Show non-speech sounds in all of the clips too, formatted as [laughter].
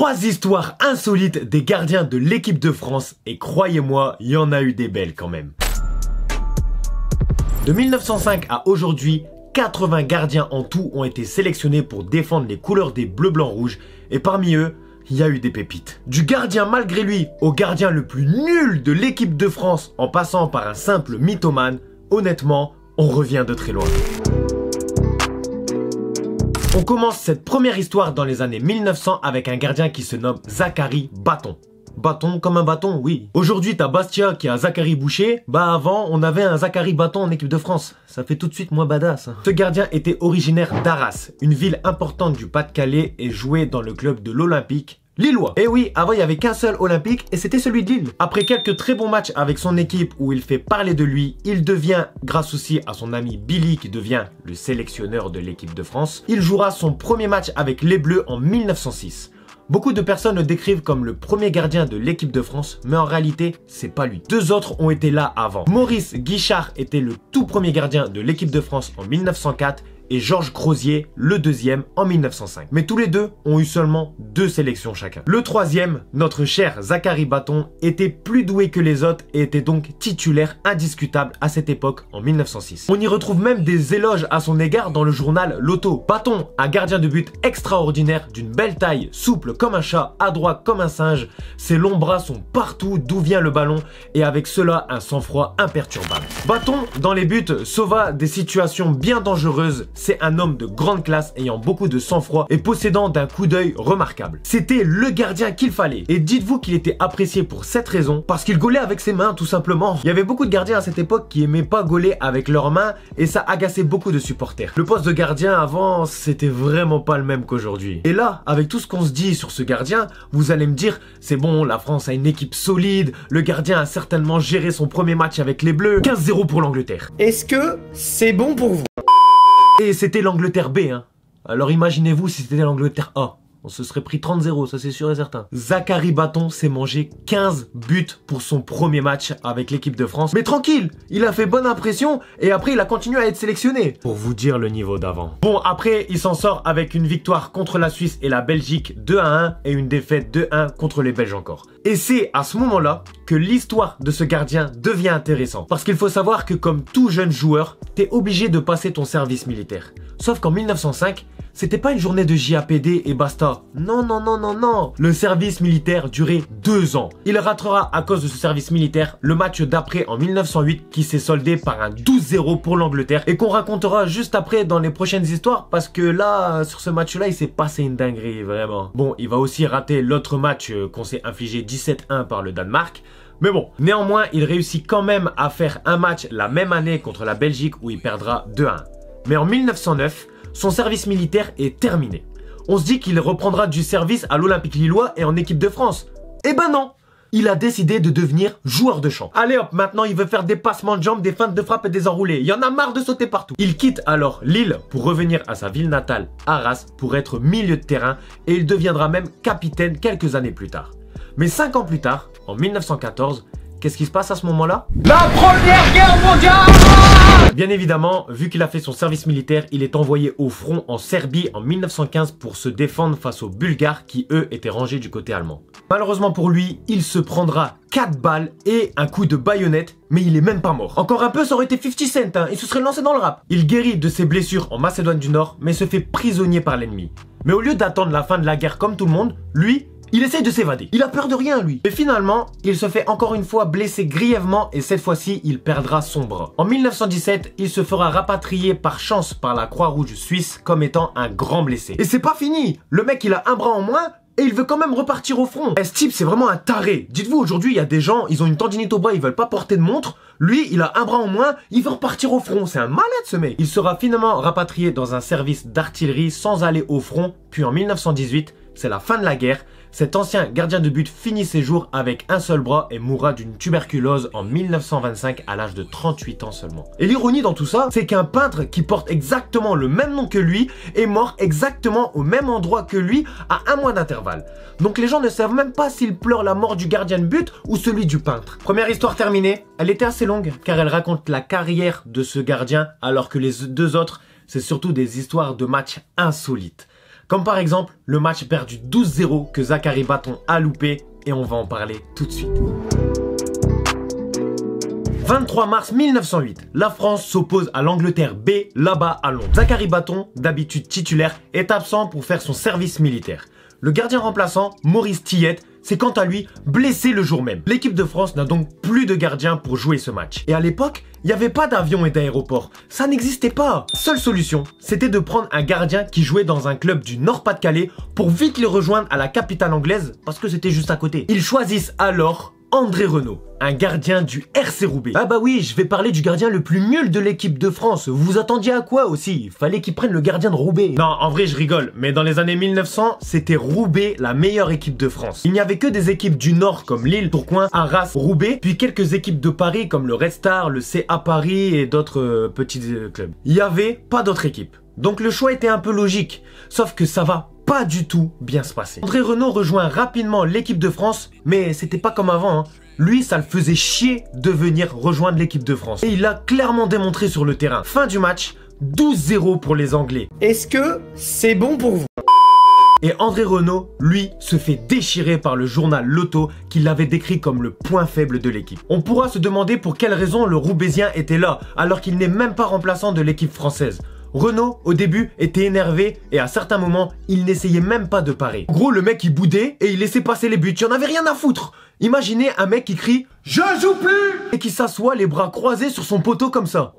Trois histoires insolites des gardiens de l'équipe de France et croyez-moi, il y en a eu des belles quand même. De 1905 à aujourd'hui, 80 gardiens en tout ont été sélectionnés pour défendre les couleurs des bleus blanc rouges et parmi eux, il y a eu des pépites. Du gardien malgré lui au gardien le plus nul de l'équipe de France en passant par un simple mythomane, honnêtement, on revient de très loin. On commence cette première histoire dans les années 1900 avec un gardien qui se nomme Zachary Bâton. Bâton comme un bâton, oui. Aujourd'hui, t'as Bastia qui a Zachary Boucher. Bah avant, on avait un Zachary Bâton en équipe de France. Ça fait tout de suite moins badass. Hein. Ce gardien était originaire d'Arras, une ville importante du Pas-de-Calais et jouait dans le club de l'Olympique Lillois. Et eh oui, avant il y avait qu'un seul olympique et c'était celui de Lille. Après quelques très bons matchs avec son équipe où il fait parler de lui, il devient, grâce aussi à son ami Billy qui devient le sélectionneur de l'équipe de France, il jouera son premier match avec les Bleus en 1906. Beaucoup de personnes le décrivent comme le premier gardien de l'équipe de France, mais en réalité, c'est pas lui. Deux autres ont été là avant. Maurice Guichard était le tout premier gardien de l'équipe de France en 1904 et Georges Crozier, le deuxième, en 1905. Mais tous les deux ont eu seulement deux sélections chacun. Le troisième, notre cher Zachary Bâton, était plus doué que les autres et était donc titulaire indiscutable à cette époque en 1906. On y retrouve même des éloges à son égard dans le journal Loto. Bâton, un gardien de but extraordinaire, d'une belle taille, souple comme un chat, adroit comme un singe, ses longs bras sont partout d'où vient le ballon et avec cela un sang-froid imperturbable. Bâton, dans les buts, sauva des situations bien dangereuses c'est un homme de grande classe ayant beaucoup de sang-froid et possédant d'un coup d'œil remarquable. C'était le gardien qu'il fallait. Et dites-vous qu'il était apprécié pour cette raison, parce qu'il gaulait avec ses mains tout simplement. Il y avait beaucoup de gardiens à cette époque qui n'aimaient pas gauler avec leurs mains et ça agaçait beaucoup de supporters. Le poste de gardien avant, c'était vraiment pas le même qu'aujourd'hui. Et là, avec tout ce qu'on se dit sur ce gardien, vous allez me dire, c'est bon, la France a une équipe solide, le gardien a certainement géré son premier match avec les Bleus, 15-0 pour l'Angleterre. Est-ce que c'est bon pour vous et c'était l'Angleterre B, hein. Alors imaginez-vous si c'était l'Angleterre A. On se serait pris 30-0, ça c'est sûr et certain. Zachary Baton s'est mangé 15 buts pour son premier match avec l'équipe de France. Mais tranquille, il a fait bonne impression et après il a continué à être sélectionné. Pour vous dire le niveau d'avant. Bon, après, il s'en sort avec une victoire contre la Suisse et la Belgique 2 à 1 et une défaite 2 1 contre les Belges encore. Et c'est à ce moment-là que l'histoire de ce gardien devient intéressante. Parce qu'il faut savoir que comme tout jeune joueur, t'es obligé de passer ton service militaire. Sauf qu'en 1905, c'était pas une journée de JAPD et basta. Non, non, non, non, non. Le service militaire durait deux ans. Il ratera à cause de ce service militaire le match d'après en 1908 qui s'est soldé par un 12-0 pour l'Angleterre et qu'on racontera juste après dans les prochaines histoires parce que là, sur ce match-là, il s'est passé une dinguerie, vraiment. Bon, il va aussi rater l'autre match euh, qu'on s'est infligé 17-1 par le Danemark. Mais bon, néanmoins, il réussit quand même à faire un match la même année contre la Belgique où il perdra 2-1. Mais en 1909, son service militaire est terminé. On se dit qu'il reprendra du service à l'Olympique Lillois et en équipe de France. Eh ben non il a décidé de devenir joueur de champ. Allez hop, maintenant il veut faire des passements de jambes, des feintes de frappe et des enroulés. Il y en a marre de sauter partout. Il quitte alors Lille pour revenir à sa ville natale, Arras, pour être milieu de terrain et il deviendra même capitaine quelques années plus tard. Mais cinq ans plus tard, en 1914, qu'est-ce qui se passe à ce moment-là La Première Guerre mondiale Bien évidemment, vu qu'il a fait son service militaire, il est envoyé au front en Serbie en 1915 pour se défendre face aux Bulgares qui eux étaient rangés du côté allemand. Malheureusement pour lui, il se prendra 4 balles et un coup de baïonnette, mais il est même pas mort. Encore un peu, ça aurait été 50 cents, hein, il se serait lancé dans le rap. Il guérit de ses blessures en Macédoine du Nord, mais se fait prisonnier par l'ennemi. Mais au lieu d'attendre la fin de la guerre comme tout le monde, lui, il essaye de s'évader. Il a peur de rien, lui. Et finalement, il se fait encore une fois blesser grièvement et cette fois-ci, il perdra son bras. En 1917, il se fera rapatrier par chance par la Croix-Rouge suisse comme étant un grand blessé. Et c'est pas fini Le mec, il a un bras en moins, et il veut quand même repartir au front. est ce type, c'est vraiment un taré. Dites-vous, aujourd'hui, il y a des gens, ils ont une tendinite au bras, ils veulent pas porter de montre. Lui, il a un bras en moins, il veut repartir au front. C'est un malade, ce mec. Il sera finalement rapatrié dans un service d'artillerie sans aller au front. Puis en 1918, c'est la fin de la guerre. Cet ancien gardien de but finit ses jours avec un seul bras et mourra d'une tuberculose en 1925 à l'âge de 38 ans seulement. Et l'ironie dans tout ça, c'est qu'un peintre qui porte exactement le même nom que lui est mort exactement au même endroit que lui à un mois d'intervalle. Donc les gens ne savent même pas s'ils pleurent la mort du gardien de but ou celui du peintre. Première histoire terminée, elle était assez longue car elle raconte la carrière de ce gardien alors que les deux autres, c'est surtout des histoires de matchs insolites. Comme par exemple le match perdu 12-0 que Zachary Baton a loupé et on va en parler tout de suite. 23 mars 1908, la France s'oppose à l'Angleterre B là-bas à Londres. Zachary Baton, d'habitude titulaire, est absent pour faire son service militaire. Le gardien remplaçant, Maurice Tillette, c'est quant à lui blessé le jour même. L'équipe de France n'a donc plus de gardien pour jouer ce match. Et à l'époque, il n'y avait pas d'avion et d'aéroport. Ça n'existait pas. Seule solution, c'était de prendre un gardien qui jouait dans un club du Nord-Pas-de-Calais pour vite le rejoindre à la capitale anglaise parce que c'était juste à côté. Ils choisissent alors André Renault, un gardien du RC Roubaix. Ah bah oui, je vais parler du gardien le plus nul de l'équipe de France. Vous vous attendiez à quoi aussi Il Fallait qu'il prenne le gardien de Roubaix. Non, en vrai, je rigole, mais dans les années 1900, c'était Roubaix la meilleure équipe de France. Il n'y avait que des équipes du Nord comme Lille, Tourcoing, Arras, Roubaix, puis quelques équipes de Paris comme le Red Star, le CA Paris et d'autres euh, petits euh, clubs. Il n'y avait pas d'autres équipes. Donc le choix était un peu logique, sauf que ça va pas du tout bien se passer. André Renault rejoint rapidement l'équipe de France, mais c'était pas comme avant. Hein. Lui, ça le faisait chier de venir rejoindre l'équipe de France. Et il l'a clairement démontré sur le terrain. Fin du match, 12-0 pour les Anglais. Est-ce que c'est bon pour vous et André Renault, lui, se fait déchirer par le journal Lotto qui l'avait décrit comme le point faible de l'équipe. On pourra se demander pour quelle raison le Roubaisien était là, alors qu'il n'est même pas remplaçant de l'équipe française. Renault, au début, était énervé et à certains moments, il n'essayait même pas de parer. En gros, le mec, il boudait et il laissait passer les buts. Il en avait rien à foutre. Imaginez un mec qui crie Je joue plus et qui s'assoit les bras croisés sur son poteau comme ça.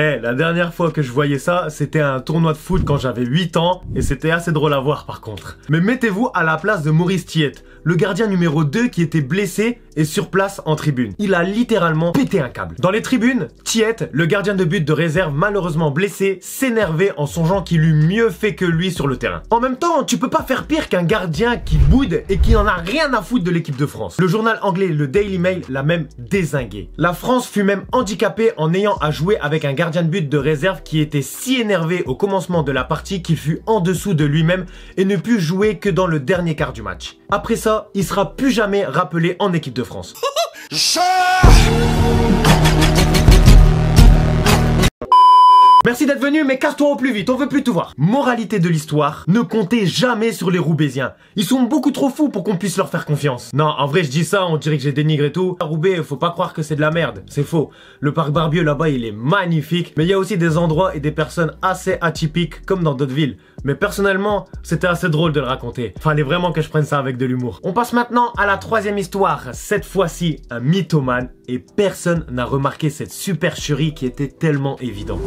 Eh, la dernière fois que je voyais ça, c'était un tournoi de foot quand j'avais 8 ans, et c'était assez drôle à voir par contre. Mais mettez-vous à la place de Maurice Tiette le gardien numéro 2 qui était blessé est sur place en tribune. Il a littéralement pété un câble. Dans les tribunes, Tiet, le gardien de but de réserve malheureusement blessé, s'énervait en songeant qu'il eut mieux fait que lui sur le terrain. En même temps, tu peux pas faire pire qu'un gardien qui boude et qui n'en a rien à foutre de l'équipe de France. Le journal anglais, le Daily Mail, l'a même désingué. La France fut même handicapée en ayant à jouer avec un gardien de but de réserve qui était si énervé au commencement de la partie qu'il fut en dessous de lui-même et ne put jouer que dans le dernier quart du match. Après ça, il sera plus jamais rappelé en équipe de France. [laughs] merci d'être venu, mais casse-toi au plus vite, on veut plus te voir. Moralité de l'histoire, ne comptez jamais sur les Roubaisiens. Ils sont beaucoup trop fous pour qu'on puisse leur faire confiance. Non, en vrai, je dis ça, on dirait que j'ai dénigré tout. À Roubaix, faut pas croire que c'est de la merde, c'est faux. Le parc Barbieux là-bas, il est magnifique, mais il y a aussi des endroits et des personnes assez atypiques, comme dans d'autres villes. Mais personnellement, c'était assez drôle de le raconter. Fallait vraiment que je prenne ça avec de l'humour. On passe maintenant à la troisième histoire. Cette fois-ci, un mythomane et personne n'a remarqué cette supercherie qui était tellement évidente.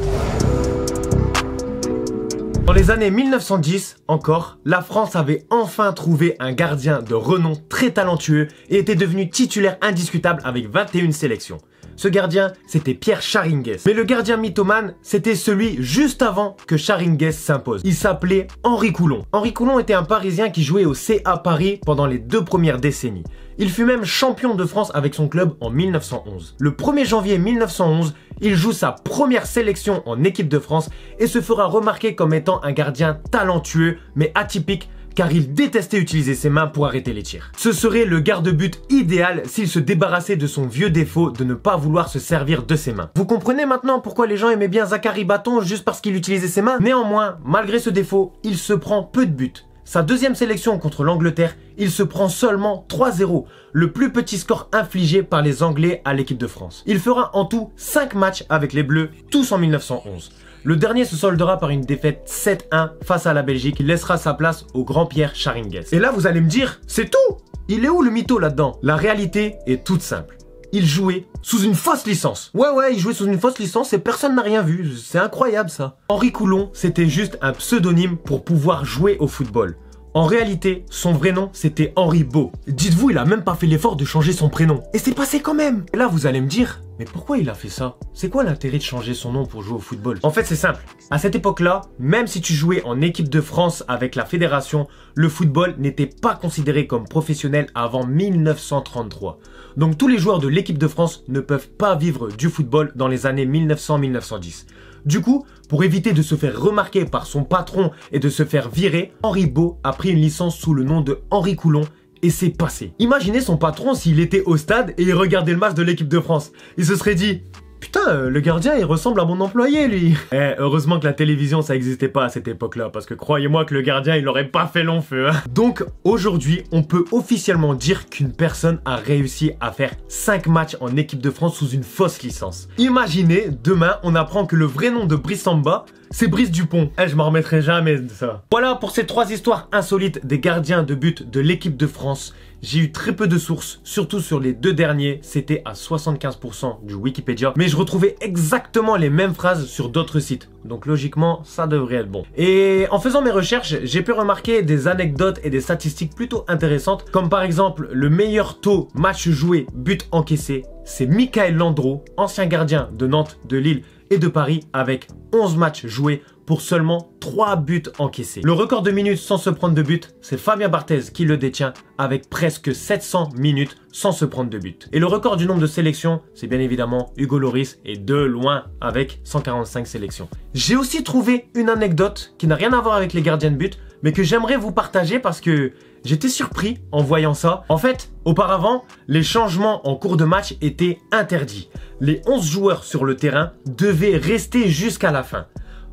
Dans les années 1910, encore, la France avait enfin trouvé un gardien de renom très talentueux et était devenu titulaire indiscutable avec 21 sélections. Ce gardien, c'était Pierre Charingues. Mais le gardien mythomane, c'était celui juste avant que Charingues s'impose. Il s'appelait Henri Coulon. Henri Coulon était un Parisien qui jouait au CA Paris pendant les deux premières décennies. Il fut même champion de France avec son club en 1911. Le 1er janvier 1911, il joue sa première sélection en équipe de France et se fera remarquer comme étant un gardien talentueux mais atypique car il détestait utiliser ses mains pour arrêter les tirs. Ce serait le garde-but idéal s'il se débarrassait de son vieux défaut de ne pas vouloir se servir de ses mains. Vous comprenez maintenant pourquoi les gens aimaient bien Zachary Baton juste parce qu'il utilisait ses mains Néanmoins, malgré ce défaut, il se prend peu de buts. Sa deuxième sélection contre l'Angleterre, il se prend seulement 3-0, le plus petit score infligé par les Anglais à l'équipe de France. Il fera en tout 5 matchs avec les Bleus, tous en 1911. Le dernier se soldera par une défaite 7-1 face à la Belgique, qui laissera sa place au grand Pierre Charinguez. Et là vous allez me dire, c'est tout Il est où le mytho là-dedans La réalité est toute simple il jouait sous une fausse licence. Ouais ouais, il jouait sous une fausse licence et personne n'a rien vu. C'est incroyable ça. Henri Coulon, c'était juste un pseudonyme pour pouvoir jouer au football. En réalité, son vrai nom, c'était Henri Beau. Dites-vous, il a même pas fait l'effort de changer son prénom. Et c'est passé quand même là, vous allez me dire, mais pourquoi il a fait ça C'est quoi l'intérêt de changer son nom pour jouer au football En fait, c'est simple. À cette époque-là, même si tu jouais en équipe de France avec la fédération, le football n'était pas considéré comme professionnel avant 1933. Donc tous les joueurs de l'équipe de France ne peuvent pas vivre du football dans les années 1900-1910. Du coup, pour éviter de se faire remarquer par son patron et de se faire virer, Henri Beau a pris une licence sous le nom de Henri Coulon et c'est passé. Imaginez son patron s'il était au stade et il regardait le match de l'équipe de France. Il se serait dit Putain, euh, le gardien, il ressemble à mon employé, lui Eh, heureusement que la télévision, ça n'existait pas à cette époque-là, parce que croyez-moi que le gardien, il aurait pas fait long feu. Hein. Donc, aujourd'hui, on peut officiellement dire qu'une personne a réussi à faire 5 matchs en équipe de France sous une fausse licence. Imaginez, demain, on apprend que le vrai nom de Brissamba, c'est Brice Dupont. Eh, je m'en remettrai jamais de ça. Voilà pour ces trois histoires insolites des gardiens de but de l'équipe de France. J'ai eu très peu de sources, surtout sur les deux derniers, c'était à 75% du Wikipédia, mais je retrouvais exactement les mêmes phrases sur d'autres sites. Donc logiquement, ça devrait être bon. Et en faisant mes recherches, j'ai pu remarquer des anecdotes et des statistiques plutôt intéressantes, comme par exemple le meilleur taux match joué, but encaissé, c'est Michael Landreau, ancien gardien de Nantes, de Lille et de Paris, avec 11 matchs joués pour seulement 3 buts encaissés. Le record de minutes sans se prendre de but, c'est Fabien Barthez qui le détient avec presque 700 minutes sans se prendre de but. Et le record du nombre de sélections, c'est bien évidemment Hugo Loris et de loin avec 145 sélections. J'ai aussi trouvé une anecdote qui n'a rien à voir avec les gardiens de but, mais que j'aimerais vous partager parce que j'étais surpris en voyant ça. En fait, auparavant, les changements en cours de match étaient interdits. Les 11 joueurs sur le terrain devaient rester jusqu'à la fin.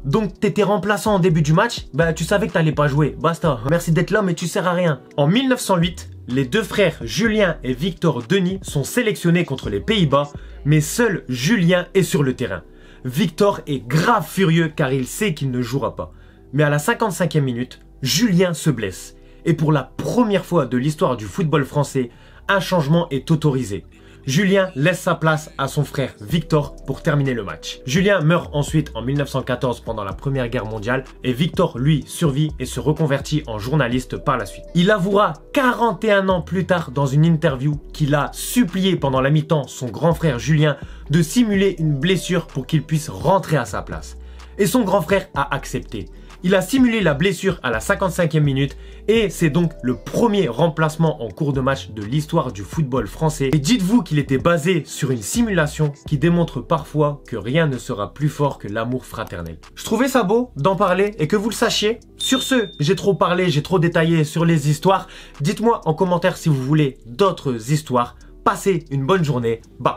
Donc t'étais remplaçant en début du match, bah tu savais que t'allais pas jouer, basta. Merci d'être là mais tu sers à rien. En 1908, les deux frères Julien et Victor Denis sont sélectionnés contre les Pays-Bas, mais seul Julien est sur le terrain. Victor est grave furieux car il sait qu'il ne jouera pas. Mais à la 55e minute, Julien se blesse. Et pour la première fois de l'histoire du football français, un changement est autorisé. Julien laisse sa place à son frère Victor pour terminer le match. Julien meurt ensuite en 1914 pendant la Première Guerre mondiale et Victor, lui, survit et se reconvertit en journaliste par la suite. Il avouera 41 ans plus tard dans une interview qu'il a supplié pendant la mi-temps son grand frère Julien de simuler une blessure pour qu'il puisse rentrer à sa place. Et son grand frère a accepté. Il a simulé la blessure à la 55e minute et c'est donc le premier remplacement en cours de match de l'histoire du football français. Et dites-vous qu'il était basé sur une simulation qui démontre parfois que rien ne sera plus fort que l'amour fraternel. Je trouvais ça beau d'en parler et que vous le sachiez. Sur ce, j'ai trop parlé, j'ai trop détaillé sur les histoires. Dites-moi en commentaire si vous voulez d'autres histoires. Passez une bonne journée. Bye.